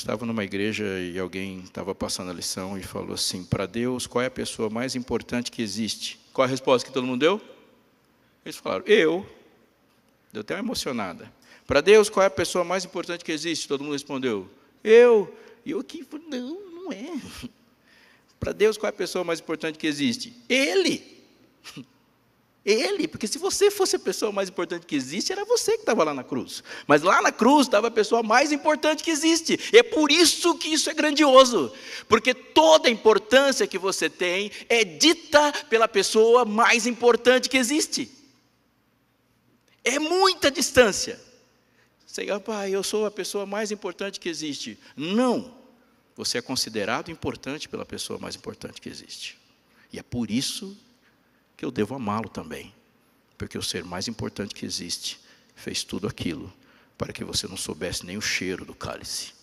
Estava numa igreja e alguém estava passando a lição e falou assim: para Deus, qual é a pessoa mais importante que existe? Qual a resposta que todo mundo deu? Eles falaram: eu. Deu até uma emocionada. Para Deus, qual é a pessoa mais importante que existe? Todo mundo respondeu: eu. E eu aqui falei: não, não é. Para Deus, qual é a pessoa mais importante que existe? Ele. Ele, porque se você fosse a pessoa mais importante que existe, era você que estava lá na cruz. Mas lá na cruz estava a pessoa mais importante que existe. E é por isso que isso é grandioso. Porque toda a importância que você tem é dita pela pessoa mais importante que existe. É muita distância. Você pai, eu sou a pessoa mais importante que existe. Não. Você é considerado importante pela pessoa mais importante que existe. E é por isso que que eu devo amá-lo também, porque o ser mais importante que existe fez tudo aquilo para que você não soubesse nem o cheiro do cálice.